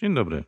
Dzień dobry.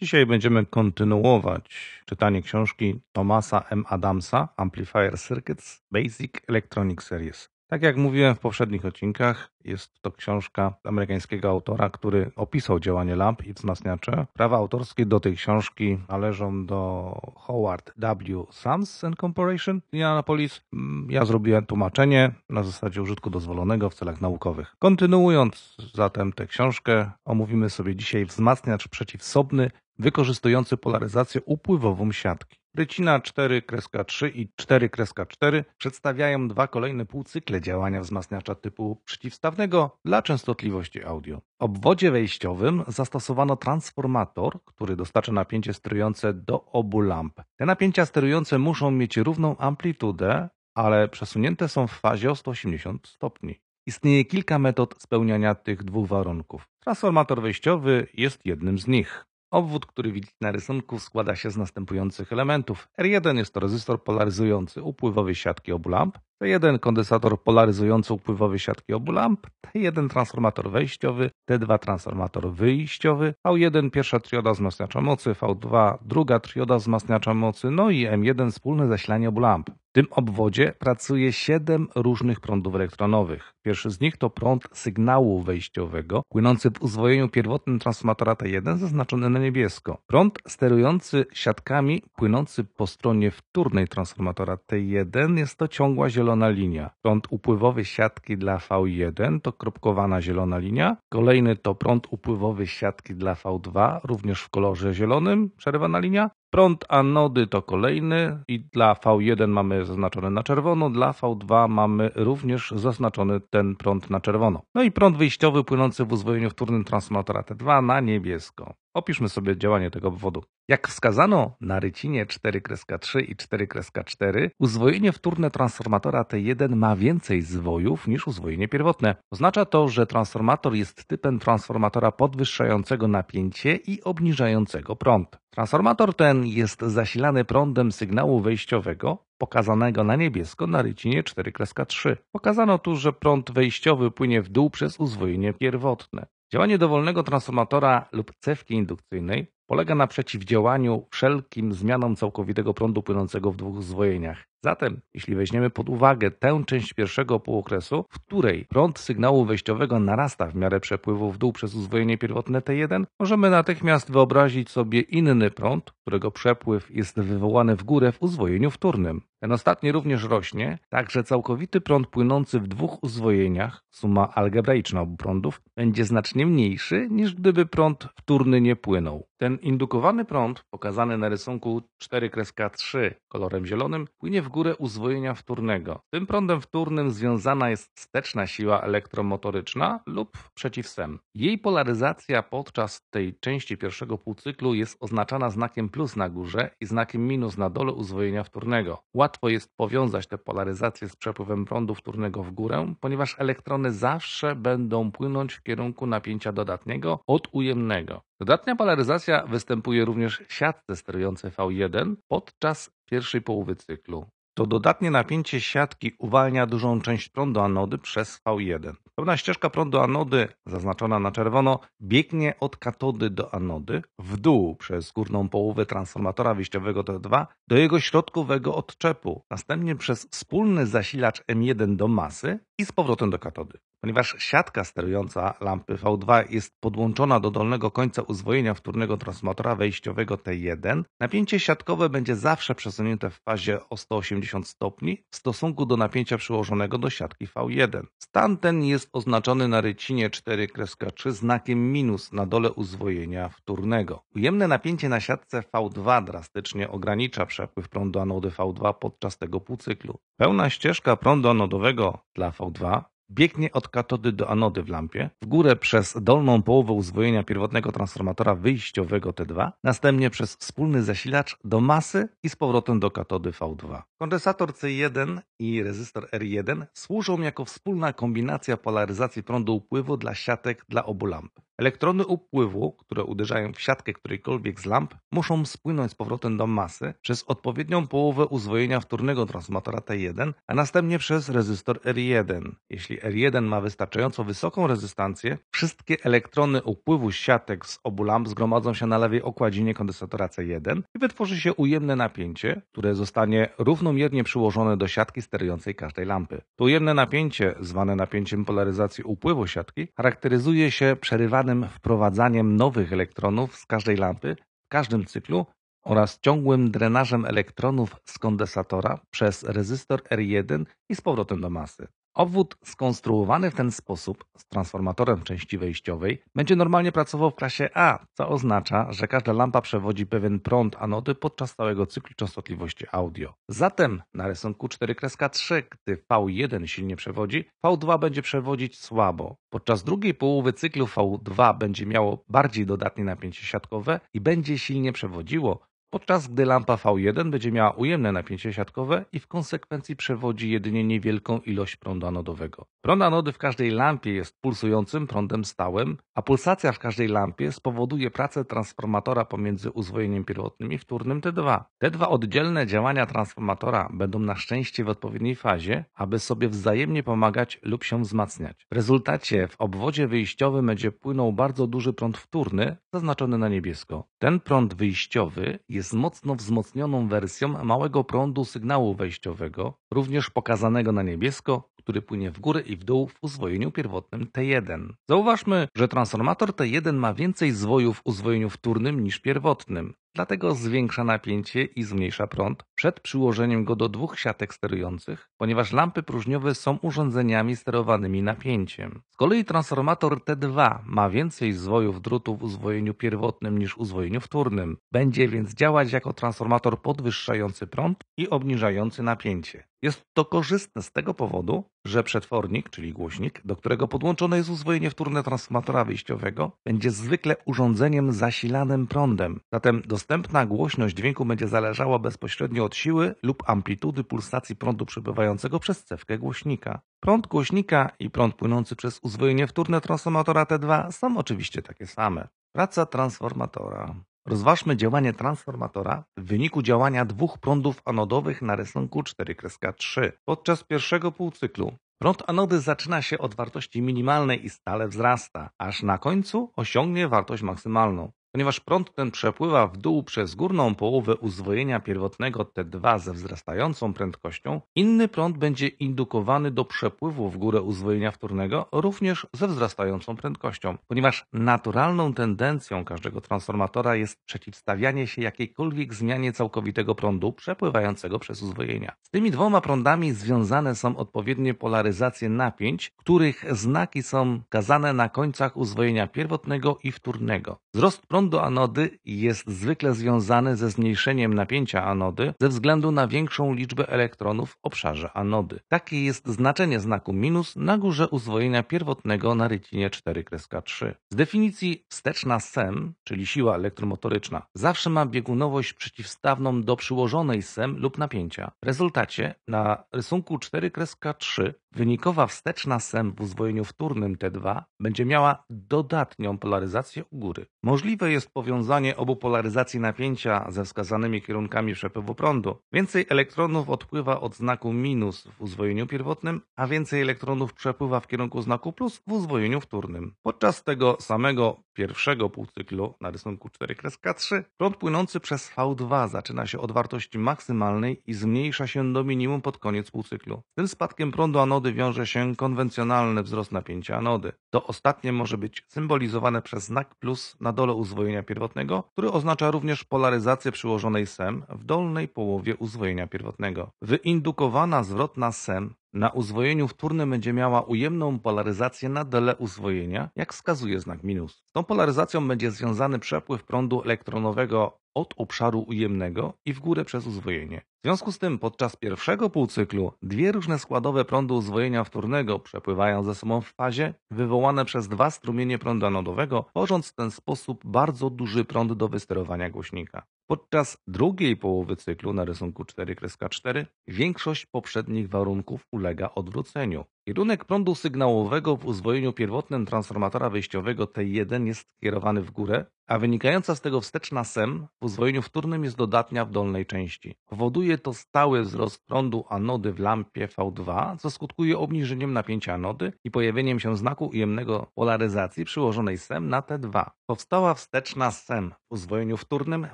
Dzisiaj będziemy kontynuować czytanie książki Tomasa M. Adamsa Amplifier Circuits Basic Electronic Series. Tak jak mówiłem w poprzednich odcinkach, jest to książka amerykańskiego autora, który opisał działanie lamp i wzmacniaczy. Prawa autorskie do tej książki należą do Howard W. Sams Corporation Indianapolis. Mm, ja zrobiłem tłumaczenie na zasadzie użytku dozwolonego w celach naukowych. Kontynuując zatem tę książkę, omówimy sobie dzisiaj wzmacniacz przeciwsobny wykorzystujący polaryzację upływową siatki. Rycina 4.3 i 4.4 przedstawiają dwa kolejne półcykle działania wzmacniacza typu przeciwstawnego dla częstotliwości audio. W obwodzie wejściowym zastosowano transformator, który dostarcza napięcie sterujące do obu lamp. Te napięcia sterujące muszą mieć równą amplitudę, ale przesunięte są w fazie o 180 stopni. Istnieje kilka metod spełniania tych dwóch warunków. Transformator wejściowy jest jednym z nich. Obwód, który widzicie na rysunku, składa się z następujących elementów. R1 jest to rezystor polaryzujący upływowy siatki obu lamp. T1 kondensator polaryzujący upływowy siatki obu lamp, T1 transformator wejściowy, T2 transformator wyjściowy, V1 pierwsza trioda wzmacniacza mocy, V2 druga trioda wzmacniacza mocy, no i M1 wspólne zasilanie obu lamp. W tym obwodzie pracuje 7 różnych prądów elektronowych. Pierwszy z nich to prąd sygnału wejściowego, płynący w uzwojeniu pierwotnym transformatora T1 zaznaczony na niebiesko. Prąd sterujący siatkami, płynący po stronie wtórnej transformatora T1 jest to ciągła zielona zielona linia. Prąd upływowy siatki dla V1 to kropkowana zielona linia. Kolejny to prąd upływowy siatki dla V2, również w kolorze zielonym, przerywana linia. Prąd anody to kolejny i dla V1 mamy zaznaczony na czerwono, dla V2 mamy również zaznaczony ten prąd na czerwono. No i prąd wyjściowy płynący w uzwojeniu wtórnym transformatora T2 na niebiesko. Opiszmy sobie działanie tego obwodu. Jak wskazano na rycinie 4.3 i 4.4, uzwojenie wtórne transformatora T1 ma więcej zwojów niż uzwojenie pierwotne. Oznacza to, że transformator jest typem transformatora podwyższającego napięcie i obniżającego prąd. Transformator ten jest zasilany prądem sygnału wejściowego pokazanego na niebiesko na rycinie 4.3. Pokazano tu, że prąd wejściowy płynie w dół przez uzwojenie pierwotne. Działanie dowolnego transformatora lub cewki indukcyjnej polega na przeciwdziałaniu wszelkim zmianom całkowitego prądu płynącego w dwóch zwojeniach. Zatem, jeśli weźmiemy pod uwagę tę część pierwszego półokresu, w której prąd sygnału wejściowego narasta w miarę przepływu w dół przez uzwojenie pierwotne T1, możemy natychmiast wyobrazić sobie inny prąd, którego przepływ jest wywołany w górę w uzwojeniu wtórnym. Ten ostatni również rośnie, tak że całkowity prąd płynący w dwóch uzwojeniach, suma algebraiczna obu prądów, będzie znacznie mniejszy niż gdyby prąd wtórny nie płynął. Ten indukowany prąd, pokazany na rysunku 4-3 kolorem zielonym, płynie w górę uzwojenia wtórnego. Tym prądem wtórnym związana jest steczna siła elektromotoryczna lub przeciwsem. Jej polaryzacja podczas tej części pierwszego półcyklu jest oznaczana znakiem plus na górze i znakiem minus na dole uzwojenia wtórnego. Łatwo jest powiązać tę polaryzację z przepływem prądu wtórnego w górę, ponieważ elektrony zawsze będą płynąć w kierunku napięcia dodatniego od ujemnego. Dodatnia polaryzacja występuje również w siatce sterującej V1 podczas pierwszej połowy cyklu. To dodatnie napięcie siatki uwalnia dużą część prądu anody przez V1. Pełna ścieżka prądu anody, zaznaczona na czerwono, biegnie od katody do anody, w dół przez górną połowę transformatora wyjściowego T2 do jego środkowego odczepu, następnie przez wspólny zasilacz M1 do masy i z powrotem do katody. Ponieważ siatka sterująca lampy V2 jest podłączona do dolnego końca uzwojenia wtórnego transmotora wejściowego T1, napięcie siatkowe będzie zawsze przesunięte w fazie o 180 stopni w stosunku do napięcia przyłożonego do siatki V1. Stan ten jest oznaczony na rycinie 4.3 znakiem minus na dole uzwojenia wtórnego. Ujemne napięcie na siatce V2 drastycznie ogranicza przepływ prądu anody V2 podczas tego półcyklu. Pełna ścieżka prądu anodowego dla V2 biegnie od katody do anody w lampie, w górę przez dolną połowę uzwojenia pierwotnego transformatora wyjściowego T2, następnie przez wspólny zasilacz do masy i z powrotem do katody V2. Kondensator C1 i rezystor R1 służą jako wspólna kombinacja polaryzacji prądu upływu dla siatek dla obu lamp. Elektrony upływu, które uderzają w siatkę którejkolwiek z lamp, muszą spłynąć z powrotem do masy przez odpowiednią połowę uzwojenia wtórnego transformatora T1, a następnie przez rezystor R1. Jeśli R1 ma wystarczająco wysoką rezystancję, wszystkie elektrony upływu siatek z obu lamp zgromadzą się na lewej okładzinie kondensatora C1 i wytworzy się ujemne napięcie, które zostanie równomiernie przyłożone do siatki sterującej każdej lampy. To ujemne napięcie, zwane napięciem polaryzacji upływu siatki, charakteryzuje się przerywanym regularnym wprowadzaniem nowych elektronów z każdej lampy w każdym cyklu oraz ciągłym drenażem elektronów z kondensatora przez rezystor R1 i z powrotem do masy. Obwód skonstruowany w ten sposób z transformatorem części wejściowej będzie normalnie pracował w klasie A, co oznacza, że każda lampa przewodzi pewien prąd anody podczas całego cyklu częstotliwości audio. Zatem na rysunku 4-3, gdy V1 silnie przewodzi, V2 będzie przewodzić słabo. Podczas drugiej połowy cyklu V2 będzie miało bardziej dodatnie napięcie siatkowe i będzie silnie przewodziło, podczas gdy lampa V1 będzie miała ujemne napięcie siatkowe i w konsekwencji przewodzi jedynie niewielką ilość prądu anodowego. Prąd anody w każdej lampie jest pulsującym prądem stałym, a pulsacja w każdej lampie spowoduje pracę transformatora pomiędzy uzwojeniem pierwotnym i wtórnym T2. Te dwa oddzielne działania transformatora będą na szczęście w odpowiedniej fazie, aby sobie wzajemnie pomagać lub się wzmacniać. W rezultacie w obwodzie wyjściowym będzie płynął bardzo duży prąd wtórny, zaznaczony na niebiesko. Ten prąd wyjściowy jest jest mocno wzmocnioną wersją małego prądu sygnału wejściowego, również pokazanego na niebiesko, który płynie w górę i w dół w uzwojeniu pierwotnym T1. Zauważmy, że transformator T1 ma więcej zwojów w uzwojeniu wtórnym niż pierwotnym. Dlatego zwiększa napięcie i zmniejsza prąd przed przyłożeniem go do dwóch siatek sterujących, ponieważ lampy próżniowe są urządzeniami sterowanymi napięciem. Z kolei transformator T2 ma więcej zwojów drutów w uzwojeniu pierwotnym niż uzwojeniu wtórnym. Będzie więc działać jako transformator podwyższający prąd i obniżający napięcie. Jest to korzystne z tego powodu, że przetwornik, czyli głośnik, do którego podłączone jest uzwojenie wtórne transformatora wyjściowego, będzie zwykle urządzeniem zasilanym prądem. Zatem dostępna głośność dźwięku będzie zależała bezpośrednio od siły lub amplitudy pulsacji prądu przebywającego przez cewkę głośnika. Prąd głośnika i prąd płynący przez uzwojenie wtórne transformatora T2 są oczywiście takie same. Praca transformatora. Rozważmy działanie transformatora w wyniku działania dwóch prądów anodowych na rysunku 4.3. Podczas pierwszego półcyklu prąd anody zaczyna się od wartości minimalnej i stale wzrasta, aż na końcu osiągnie wartość maksymalną. Ponieważ prąd ten przepływa w dół przez górną połowę uzwojenia pierwotnego T2 ze wzrastającą prędkością, inny prąd będzie indukowany do przepływu w górę uzwojenia wtórnego również ze wzrastającą prędkością. Ponieważ naturalną tendencją każdego transformatora jest przeciwstawianie się jakiejkolwiek zmianie całkowitego prądu przepływającego przez uzwojenia. Z tymi dwoma prądami związane są odpowiednie polaryzacje napięć, których znaki są kazane na końcach uzwojenia pierwotnego i wtórnego. Wzrost prądu Prąd do anody jest zwykle związany ze zmniejszeniem napięcia anody ze względu na większą liczbę elektronów w obszarze anody. Takie jest znaczenie znaku minus na górze uzwojenia pierwotnego na rycinie 4.3 Z definicji wsteczna SEM, czyli siła elektromotoryczna, zawsze ma biegunowość przeciwstawną do przyłożonej SEM lub napięcia. W rezultacie na rysunku 4.3 wynikowa wsteczna SEM w uzwojeniu wtórnym T2 będzie miała dodatnią polaryzację u góry. Możliwe jest powiązanie obu polaryzacji napięcia ze wskazanymi kierunkami przepływu prądu. Więcej elektronów odpływa od znaku minus w uzwojeniu pierwotnym, a więcej elektronów przepływa w kierunku znaku plus w uzwojeniu wtórnym. Podczas tego samego pierwszego półcyklu na rysunku 4-3 prąd płynący przez V2 zaczyna się od wartości maksymalnej i zmniejsza się do minimum pod koniec półcyklu. Z tym spadkiem prądu anody wiąże się konwencjonalny wzrost napięcia anody. To ostatnie może być symbolizowane przez znak plus na dole uzwojenia uzwojenia pierwotnego, który oznacza również polaryzację przyłożonej SEM w dolnej połowie uzwojenia pierwotnego. Wyindukowana zwrotna SEM na uzwojeniu wtórnym będzie miała ujemną polaryzację na dole uzwojenia, jak wskazuje znak minus. Z tą polaryzacją będzie związany przepływ prądu elektronowego od obszaru ujemnego i w górę przez uzwojenie. W związku z tym podczas pierwszego półcyklu dwie różne składowe prądu uzwojenia wtórnego przepływają ze sobą w fazie wywołane przez dwa strumienie prądu anodowego, tworząc w ten sposób bardzo duży prąd do wysterowania głośnika. Podczas drugiej połowy cyklu na rysunku 4.4 większość poprzednich warunków ulega odwróceniu. Kierunek prądu sygnałowego w uzwojeniu pierwotnym transformatora wyjściowego T1 jest skierowany w górę, a wynikająca z tego wsteczna SEM w uzwojeniu wtórnym jest dodatnia w dolnej części. Powoduje to stały wzrost prądu anody w lampie V2, co skutkuje obniżeniem napięcia anody i pojawieniem się znaku ujemnego polaryzacji przyłożonej SEM na T2. Powstała wsteczna SEM w uzwojeniu wtórnym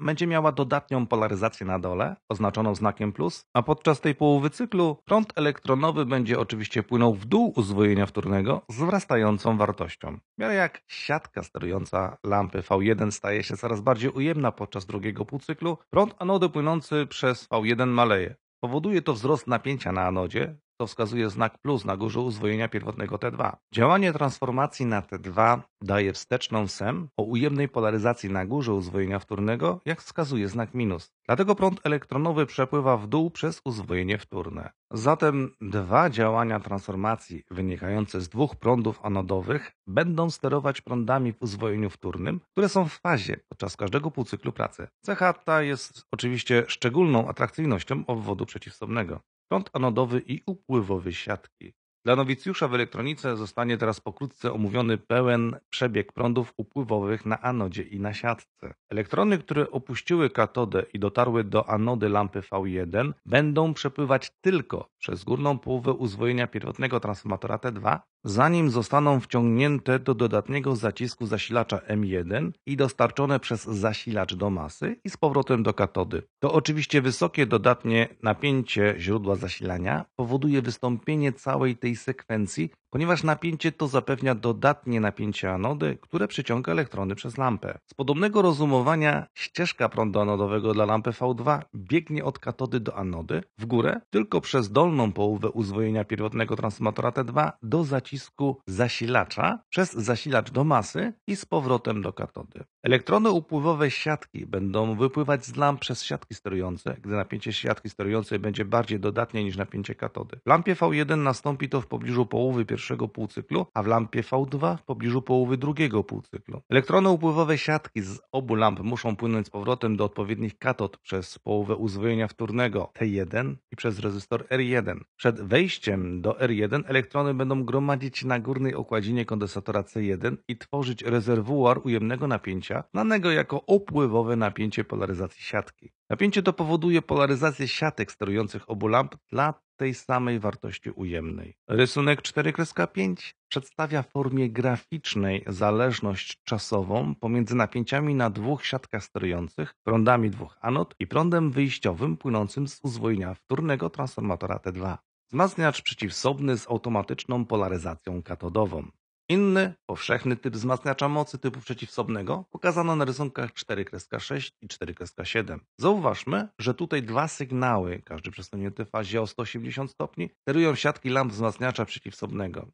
będzie miała dodatnią polaryzację na dole, oznaczoną znakiem plus, a podczas tej połowy cyklu prąd elektronowy będzie oczywiście płynął w dół uzwojenia wtórnego z wzrastającą wartością. W miarę jak siatka sterująca lampy V1 staje się coraz bardziej ujemna podczas drugiego półcyklu, prąd anody płynący przez V1 maleje. Powoduje to wzrost napięcia na anodzie, to wskazuje znak plus na górze uzwojenia pierwotnego T2. Działanie transformacji na T2 daje wsteczną SEM o ujemnej polaryzacji na górze uzwojenia wtórnego, jak wskazuje znak minus. Dlatego prąd elektronowy przepływa w dół przez uzwojenie wtórne. Zatem dwa działania transformacji wynikające z dwóch prądów anodowych będą sterować prądami w uzwojeniu wtórnym, które są w fazie podczas każdego półcyklu pracy. Cecha ta jest oczywiście szczególną atrakcyjnością obwodu przeciwstawnego prąd anodowy i upływowy siatki. Dla nowicjusza w elektronice zostanie teraz pokrótce omówiony pełen przebieg prądów upływowych na anodzie i na siatce. Elektrony, które opuściły katodę i dotarły do anody lampy V1 będą przepływać tylko przez górną połowę uzwojenia pierwotnego transformatora T2 zanim zostaną wciągnięte do dodatniego zacisku zasilacza M1 i dostarczone przez zasilacz do masy i z powrotem do katody. To oczywiście wysokie dodatnie napięcie źródła zasilania powoduje wystąpienie całej tej sekwencji ponieważ napięcie to zapewnia dodatnie napięcie anody, które przyciąga elektrony przez lampę. Z podobnego rozumowania ścieżka prądu anodowego dla lampy V2 biegnie od katody do anody w górę tylko przez dolną połowę uzwojenia pierwotnego transformatora T2 do zacisku zasilacza przez zasilacz do masy i z powrotem do katody. Elektrony upływowe siatki będą wypływać z lamp przez siatki sterujące, gdy napięcie siatki sterującej będzie bardziej dodatnie niż napięcie katody. W lampie V1 nastąpi to w pobliżu połowy pierwszego półcyklu, a w lampie V2 w pobliżu połowy drugiego półcyklu. Elektrony upływowe siatki z obu lamp muszą płynąć z powrotem do odpowiednich katod przez połowę uzwojenia wtórnego T1 i przez rezystor R1. Przed wejściem do R1 elektrony będą gromadzić na górnej okładzinie kondensatora C1 i tworzyć rezerwuar ujemnego napięcia silnika, znanego jako opływowe napięcie polaryzacji siatki. Napięcie to powoduje polaryzację siatek sterujących obu lamp dla tej samej wartości ujemnej. Rysunek 4.5 przedstawia w formie graficznej zależność czasową pomiędzy napięciami na dwóch siatkach sterujących, prądami dwóch anod i prądem wyjściowym płynącym z uzwojenia wtórnego transformatora T2. Wzmacniacz przeciwsobny z automatyczną polaryzacją katodową. Inny, powszechny typ wzmacniacza mocy typu przeciwsobnego pokazano na rysunkach 4.6 i 4.7. Zauważmy, że tutaj dwa sygnały, każdy przesunięty w fazie o 180 stopni, sterują siatki lamp wzmacniacza przeciwsobnego.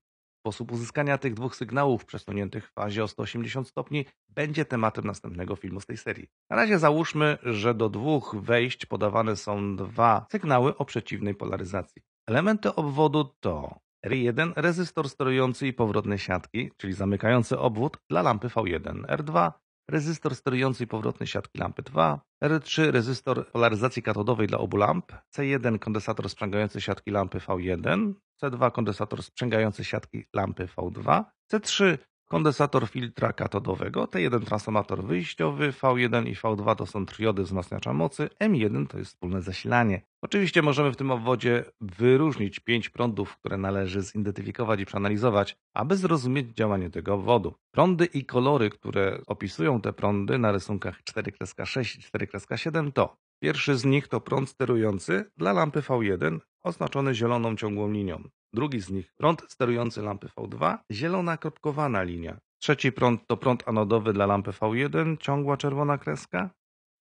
Sposób uzyskania tych dwóch sygnałów przesuniętych w fazie o 180 stopni będzie tematem następnego filmu z tej serii. Na razie załóżmy, że do dwóch wejść podawane są dwa sygnały o przeciwnej polaryzacji. Elementy obwodu to R1 rezystor sterujący i powrotne siatki, czyli zamykający obwód dla lampy V1, R2 rezystor sterujący i powrotny siatki lampy 2, R3 rezystor polaryzacji katodowej dla obu lamp, C1 kondensator sprzęgający siatki lampy V1, C2 kondensator sprzęgający siatki lampy V2, C3 kondensator filtra katodowego, T1 transformator wyjściowy, V1 i V2 to są triody wzmacniacza mocy, M1 to jest wspólne zasilanie. Oczywiście możemy w tym obwodzie wyróżnić pięć prądów, które należy zidentyfikować i przeanalizować, aby zrozumieć działanie tego obwodu. Prądy i kolory, które opisują te prądy na rysunkach 4.6 i 4.7 to Pierwszy z nich to prąd sterujący dla lampy V1 oznaczony zieloną ciągłą linią drugi z nich prąd sterujący lampy V2, zielona kropkowana linia. Trzeci prąd to prąd anodowy dla lampy V1, ciągła czerwona kreska.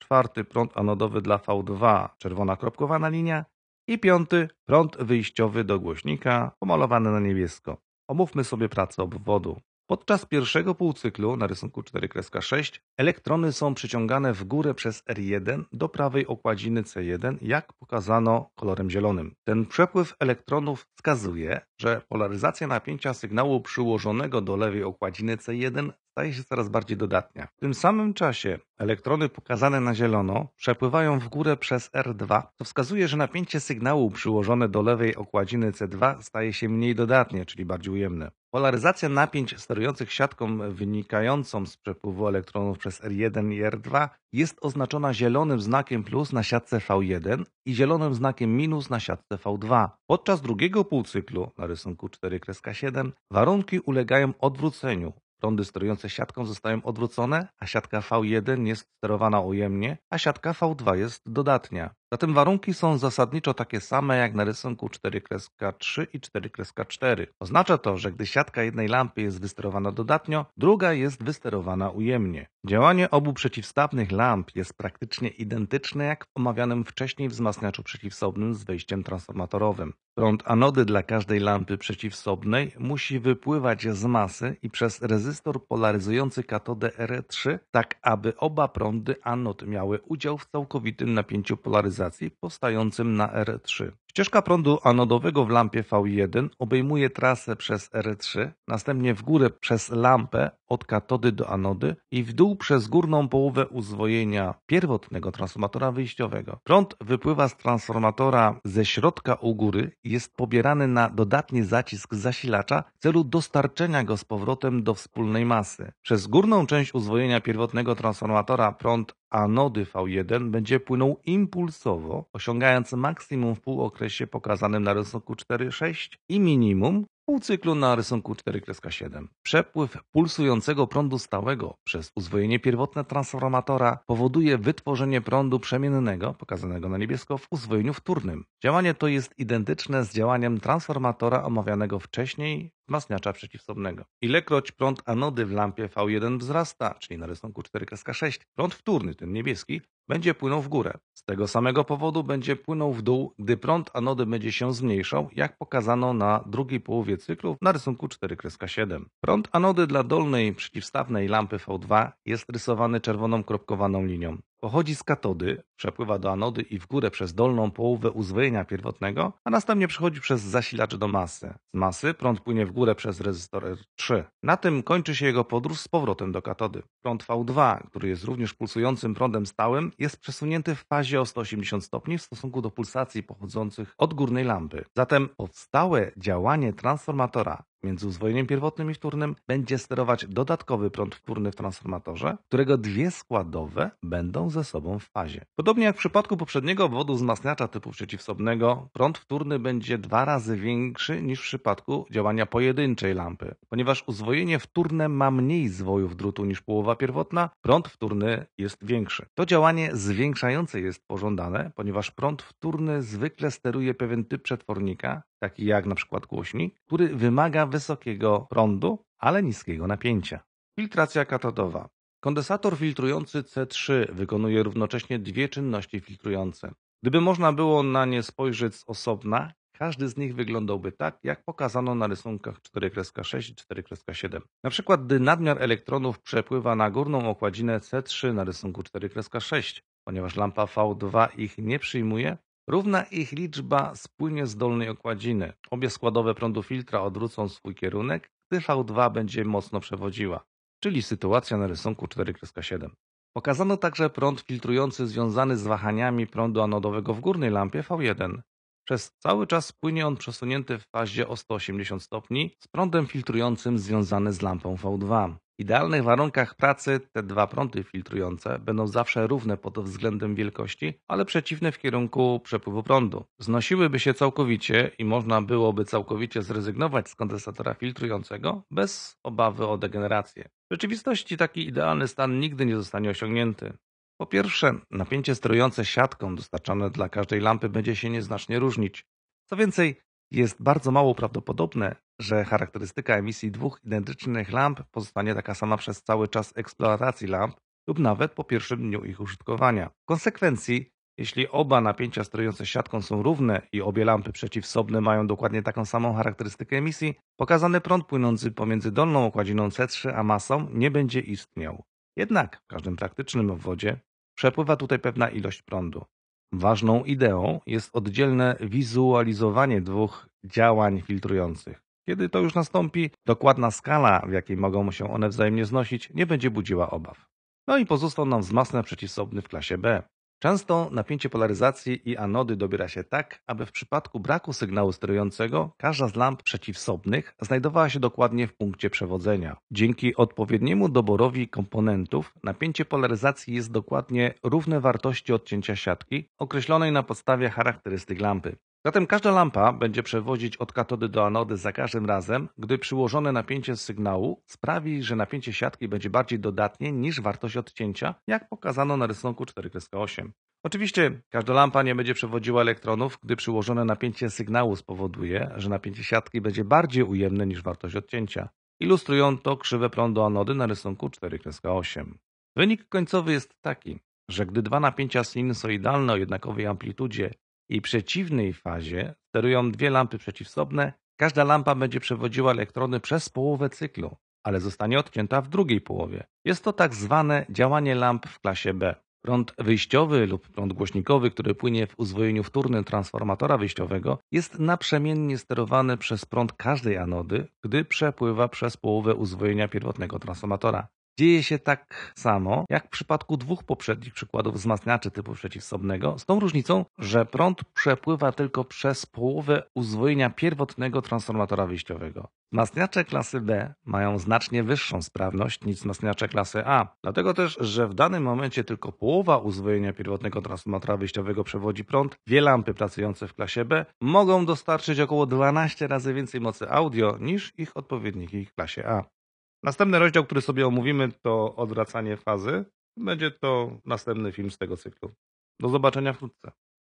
Czwarty prąd anodowy dla V2, czerwona kropkowana linia. I piąty prąd wyjściowy do głośnika, pomalowany na niebiesko. Omówmy sobie pracę obwodu. Podczas pierwszego półcyklu na rysunku 4.6 elektrony są przyciągane w górę przez R1 do prawej okładziny C1, jak pokazano kolorem zielonym. Ten przepływ elektronów wskazuje, że polaryzacja napięcia sygnału przyłożonego do lewej okładziny C1 staje się coraz bardziej dodatnia. W tym samym czasie elektrony pokazane na zielono przepływają w górę przez R2, co wskazuje, że napięcie sygnału przyłożone do lewej okładziny C2 staje się mniej dodatnie, czyli bardziej ujemne. Polaryzacja napięć sterujących siatką wynikającą z przepływu elektronów przez R1 i R2 jest oznaczona zielonym znakiem plus na siatce V1 i zielonym znakiem minus na siatce V2. Podczas drugiego półcyklu na rysunku 4.7 warunki ulegają odwróceniu, Prądy sterujące siatką zostają odwrócone, a siatka V1 jest sterowana ujemnie, a siatka V2 jest dodatnia. Zatem warunki są zasadniczo takie same jak na rysunku 4.3 i 4.4. Oznacza to, że gdy siatka jednej lampy jest wysterowana dodatnio, druga jest wysterowana ujemnie. Działanie obu przeciwstawnych lamp jest praktycznie identyczne jak w omawianym wcześniej wzmacniaczu przeciwsobnym z wejściem transformatorowym. Prąd anody dla każdej lampy przeciwsobnej musi wypływać z masy i przez rezystor polaryzujący katodę R3, tak aby oba prądy anod miały udział w całkowitym napięciu polaryzacyjnym cywilizacji powstającym na R3. Ścieżka prądu anodowego w lampie V1 obejmuje trasę przez R3, następnie w górę przez lampę od katody do anody i w dół przez górną połowę uzwojenia pierwotnego transformatora wyjściowego. Prąd wypływa z transformatora ze środka u góry i jest pobierany na dodatni zacisk zasilacza w celu dostarczenia go z powrotem do wspólnej masy. Przez górną część uzwojenia pierwotnego transformatora prąd anody V1 będzie płynął impulsowo, osiągając maksimum w półokresie okresie pokazanym na rysunku 4.6 i minimum Półcyklu na rysunku 4.7. Przepływ pulsującego prądu stałego przez uzwojenie pierwotne transformatora powoduje wytworzenie prądu przemiennego, pokazanego na niebiesko, w uzwojeniu wtórnym. Działanie to jest identyczne z działaniem transformatora omawianego wcześniej wzmacniacza przeciwstawnego. Ilekroć prąd anody w lampie V1 wzrasta, czyli na rysunku 4.6, prąd wtórny, ten niebieski, będzie płynął w górę. Z tego samego powodu będzie płynął w dół, gdy prąd anody będzie się zmniejszał, jak pokazano na drugiej połowie połowie cyklu na rysunku 4.7. Prąd anody dla dolnej przeciwstawnej lampy V2 jest rysowany czerwoną kropkowaną linią. Pochodzi z katody, przepływa do anody i w górę przez dolną połowę uzwojenia pierwotnego, a następnie przechodzi przez zasilacz do masy. Z masy prąd płynie w górę przez rezystor R3. Na tym kończy się jego podróż z powrotem do katody. Prąd V2, który jest również pulsującym prądem stałym, jest przesunięty w fazie o 180 stopni w stosunku do pulsacji pochodzących od górnej lampy. Zatem powstałe działanie transformatora między uzwojeniem pierwotnym i wtórnym będzie sterować dodatkowy prąd wtórny w transformatorze, którego dwie składowe będą ze sobą w fazie. Podobnie jak w przypadku poprzedniego obwodu wzmacniacza typu przeciwsobnego, prąd wtórny będzie dwa razy większy niż w przypadku działania pojedynczej lampy. Ponieważ uzwojenie wtórne ma mniej zwojów drutu niż połowa pierwotna, prąd wtórny jest większy. To działanie zwiększające jest pożądane, ponieważ prąd wtórny zwykle steruje pewien typ przetwornika, taki jak na przykład głośnik, który wymaga wysokiego prądu, ale niskiego napięcia. Filtracja katodowa. Kondensator filtrujący C3 wykonuje równocześnie dwie czynności filtrujące. Gdyby można było na nie spojrzeć z osobna, każdy z nich wyglądałby tak, jak pokazano na rysunkach 4.6 i 4.7. Na przykład, gdy nadmiar elektronów przepływa na górną okładzinę C3 na rysunku 4.6, ponieważ lampa V2 ich nie przyjmuje, Równa ich liczba spłynie z dolnej okładziny. Obie składowe prądu filtra odwrócą swój kierunek, gdy V2 będzie mocno przewodziła, czyli sytuacja na rysunku 4.7. Pokazano także prąd filtrujący związany z wahaniami prądu anodowego w górnej lampie V1. Przez cały czas płynie on przesunięty w fazie o 180 stopni z prądem filtrującym związany z lampą V2. W idealnych warunkach pracy te dwa prądy filtrujące będą zawsze równe pod względem wielkości, ale przeciwne w kierunku przepływu prądu. Znosiłyby się całkowicie i można byłoby całkowicie zrezygnować z kondensatora filtrującego bez obawy o degenerację. W rzeczywistości taki idealny stan nigdy nie zostanie osiągnięty. Po pierwsze, napięcie sterujące siatką dostarczane dla każdej lampy będzie się nieznacznie różnić. Co więcej, jest bardzo mało prawdopodobne, że charakterystyka emisji dwóch identycznych lamp pozostanie taka sama przez cały czas eksploatacji lamp lub nawet po pierwszym dniu ich użytkowania. W konsekwencji, jeśli oba napięcia sterujące siatką są równe i obie lampy przeciwsobne mają dokładnie taką samą charakterystykę emisji, pokazany prąd płynący pomiędzy dolną okładziną C3 a masą nie będzie istniał. Jednak w każdym praktycznym obwodzie Przepływa tutaj pewna ilość prądu. Ważną ideą jest oddzielne wizualizowanie dwóch działań filtrujących. Kiedy to już nastąpi, dokładna skala, w jakiej mogą się one wzajemnie znosić, nie będzie budziła obaw. No i pozostał nam wzmacniacz przeciwsobny w klasie B. Często napięcie polaryzacji i anody dobiera się tak, aby w przypadku braku sygnału sterującego każda z lamp przeciwsobnych znajdowała się dokładnie w punkcie przewodzenia. Dzięki odpowiedniemu doborowi komponentów napięcie polaryzacji jest dokładnie równe wartości odcięcia siatki określonej na podstawie charakterystyk lampy. Zatem każda lampa będzie przewodzić od katody do anody za każdym razem, gdy przyłożone napięcie sygnału sprawi, że napięcie siatki będzie bardziej dodatnie niż wartość odcięcia, jak pokazano na rysunku 4.8. Oczywiście każda lampa nie będzie przewodziła elektronów, gdy przyłożone napięcie sygnału spowoduje, że napięcie siatki będzie bardziej ujemne niż wartość odcięcia. Ilustrują to krzywe prądu anody na rysunku 4.8. Wynik końcowy jest taki, że gdy dwa napięcia sinusoidalne o jednakowej amplitudzie jej przeciwnej fazie sterują dwie lampy przeciwsobne. Każda lampa będzie przewodziła elektrony przez połowę cyklu, ale zostanie odcięta w drugiej połowie. Jest to tak zwane działanie lamp w klasie B. Prąd wyjściowy lub prąd głośnikowy, który płynie w uzwojeniu wtórnym transformatora wyjściowego, jest naprzemiennie sterowany przez prąd każdej anody, gdy przepływa przez połowę uzwojenia pierwotnego transformatora dzieje się tak samo jak w przypadku dwóch poprzednich przykładów wzmacniaczy typu przeciwsobnego, z tą różnicą, że prąd przepływa tylko przez połowę uzwojenia pierwotnego transformatora wyjściowego. Wzmacniacze klasy B mają znacznie wyższą sprawność niż wzmacniacze klasy A, dlatego też, że w danym momencie tylko połowa uzwojenia pierwotnego transformatora wyjściowego przewodzi prąd, dwie lampy pracujące w klasie B mogą dostarczyć około 12 razy więcej mocy audio niż ich odpowiedniki w klasie A. Następny rozdział, który sobie omówimy, to odwracanie fazy. Będzie to następny film z tego cyklu. Do zobaczenia wkrótce.